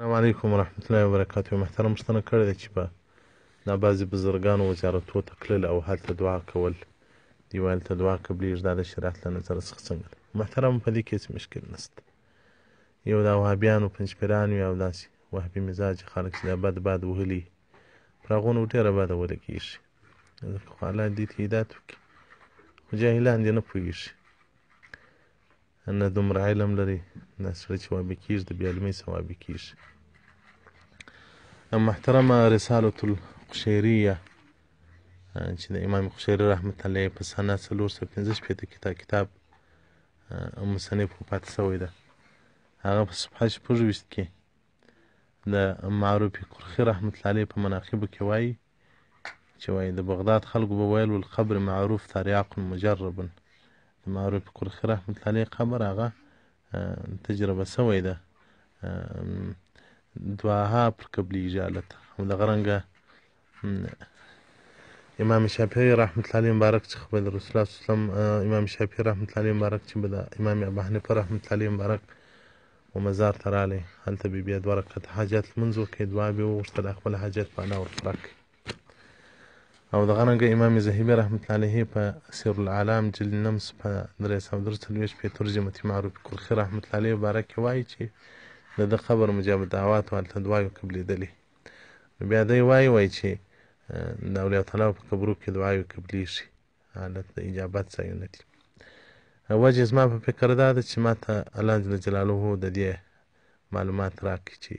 السلام علیکم ورحمت الله وبرکاته محترم پوښتنه کړې ده چې په دا بعضې بزرګانو وزارتونو ته تلل او هلته دعا کول دوی ویل هلته دعا قبلېږي دا د شریعت له نظره څخه څنګه ده محترم په دې کې هېڅ مشکل نشته یو دا وهابیانو پنجپیران وي او داسې وهبي مزاجه خلک چې دا بد باد وهلي پر هغو نو ډېره بده ولګېږي ځکه خو الله دې ته هدایت وکړي خو جاهلان دې نه پوهېږي نه دومره علم لري نه سړی چې وابه کېږي د بیعلمۍ څه وابه کېږي محترمه رسالة القشیریه چې د امام قشیري رحمت الله په سنه څلور سوه پنځه شپېته کې کتاب مصنف وفات سوی ده هغه په صفحه شپږ ویشت کې د معروف قرخي رحمت الله علیه په مناقبو کې وایي چې وایي د بغداد خلکو به ویل القبر معروف تریاق مجربن معروف قرخي رحمة الله علیه قبر هغه تجربه سوی ده دعاها پر قبلیږي هلته همدغه رنګه امام شافعي رحمة الله علیه مبارک چې خپل رسول الله وسلم امام شافعي رحمة الله علیه مبارک چې به د امام ابو حنیفه رحمة الله علیه مبارک و مزار ته رالی هلته به بیا دوه رکعته حاجت لمونځ وکړې دعا به یې وغوښتله خپل حاجت په انا ورپوره کړي او دغه رنګه امام ذهبي رحمت الله علیه په سیر العالم جلد نمس په درې سو درې څلوېښت په ترجمه معروف کرخي رحمت الله علیه باره کې وایي چې د د خبر مجاب دعوات والته دعایو قبلېدلې بیا دی وایي وایي چې د اولیاء تعالی په قبرو کې دعایو قبلېږي حالت د اجابت ځایونه دي وجه زما په فکر دا ده چې ما ته الله جل جلاله د دې معلومات راکړي چې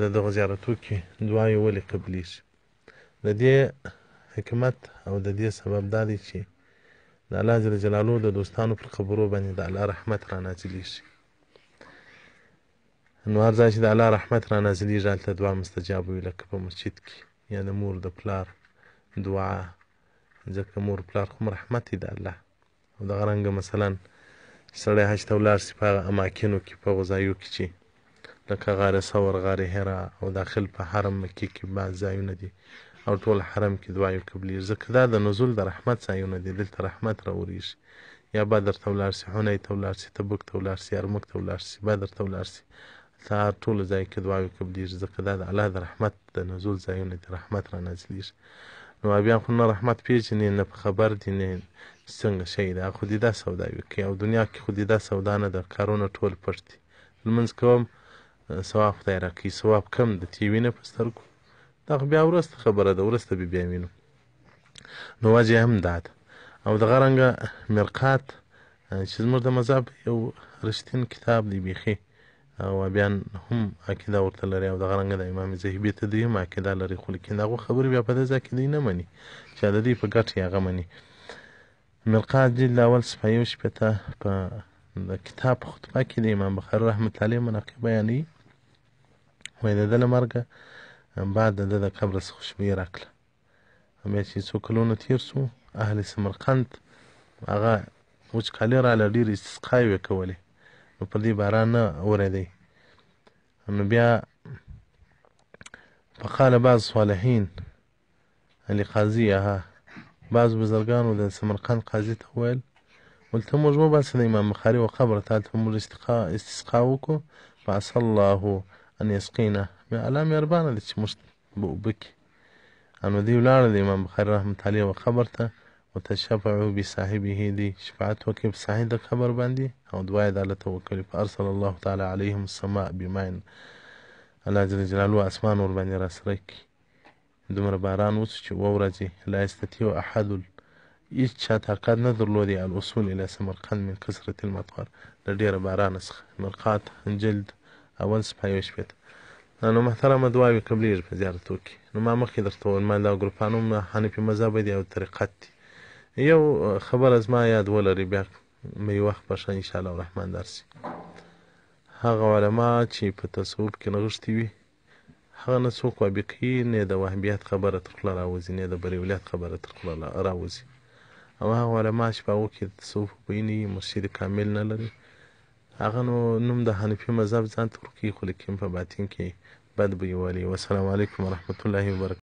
د دغه زیارتو کې دعایې ولې قبلیږي د دې حکمت او د دې سبب دا دی چې د الله جل جلاله د دوستانو پر قبرو باندې د الله رحمت را نازلیږي نو هر ځای چې د الله رحمت را نازلیږي هلته دعا مستجاب وي لکه په مسجد کې یا د مور د پلار دعا ځکه مور پلار خو رحمت دی د الله او دغه رنګه مثلا سړی حج ته ولاړ سي په هغه اماکینو کې په هغو ځایو کې چې لکه غار ثور غار حرا او داخل په حرم مکې کې بعض ځایونه دي او ټول حرم کې دعایو قبلې ځکه دا د نزول د رحمت ځایونه دي دلته رحمت راورېږي یا بدر ته ولاړ سي حنی ته ولاړ سي تبوک ته ولاړ سي ارمک ته ولاړ سي بدر ته ولاړ سي دا ټول ځای کې دعایو قبلېږي ځکه دا د الله د رحمت د نزول ځایونه دي رحمت را نازلېږي نو بیا خو نه رحمت پېژني نه په خبر دي نه څنګه شی ده خو دې دا سودا وکړي او دنیا کې خو دې دا سودا نه ده کارونه ټول پټ دي لمونځ کوم ثواب خدای راکوي ثواب کم د تیوي نه په سترګو دا خو بیا وروسته خبره ده وروسته به بیا وینو نو وجه هم دا ده او دغه رنګه مرقات چې زموږ د مذهب یو رښتین کتاب دی بیخي او بیا هم عقیده ورته لري او دغه رنګه د امام ذهبي ته دوی هم عقیده لري خو لیکن دغه خبرې بیا په دې ځای کې دوی نه مني چې د دوی په ګټه یې هغه مني مرقات جلد اول صفحه یو شپېته په د کتاب خطبه کې د امام بخاري رحمت الله علیه مناقب بیانوي وایي د ده له مرګه بعد د ده د قبر څخه خوشبويي راکړه بیا چې څو کلونه تېر سو اهل سمرقند هغه وچکالي راله ډېرې استسقاوې کولې نو پر دې باران نه اورېدی نو بیا فقال بعض صالحین لقاضي ها بعض بزرګانو د سمرقند قاضي ته وویل ولته موږ وباسه د امام بخاري و قبر ته هلته موږ استسقا وکړو فعسى الله ان یسقینا الله مهربانه دی چې موږ به اوبه کړي او نو دوی ولاړل د امام بخاري رحمت الله یوه قبر ته وتشفعوا بصاحبه دی شفاعت وکړي په صاحب د قبر باندې او دعا یې د الله ته وکړي فارسل الله تعالی علیهم السماء بماین الله جل جلاله اسمان ور باندې راسره کړي دومره باران وسو چې وورځي لا یستطیع احد هیڅ چا طاقت نه درلودی الاصول الى سمرقند من کثرة المطر له ډېره باران څخه مرقات جلد اول صفحه یو شپېته نو محترمه دعاوې قبلېږي په زیارتو کې نو ما مخکې درته وویل ما دا ګروپانوم حنفي مذهب دی او طریقت دی یو خبره زما یاد ولري بیا مې وخت به ښه انشاءالله الرحمن درسي هغه علما چې په تصوف کې نغښتي وي هغه نه څوک وابقي نه د وهبیت خبره تر خوله راوځي نه د بریولیت خبره تر خوله راوځي او هغه علما چې په هغو کې د تصوف بیني مرشد کامل نه لري هغه نو نوم د حنفي مذهب ځانته ورکوي خو لیکن په باطن کې بد بوی والي والسلام علیکم ورحمت الله وبرکاته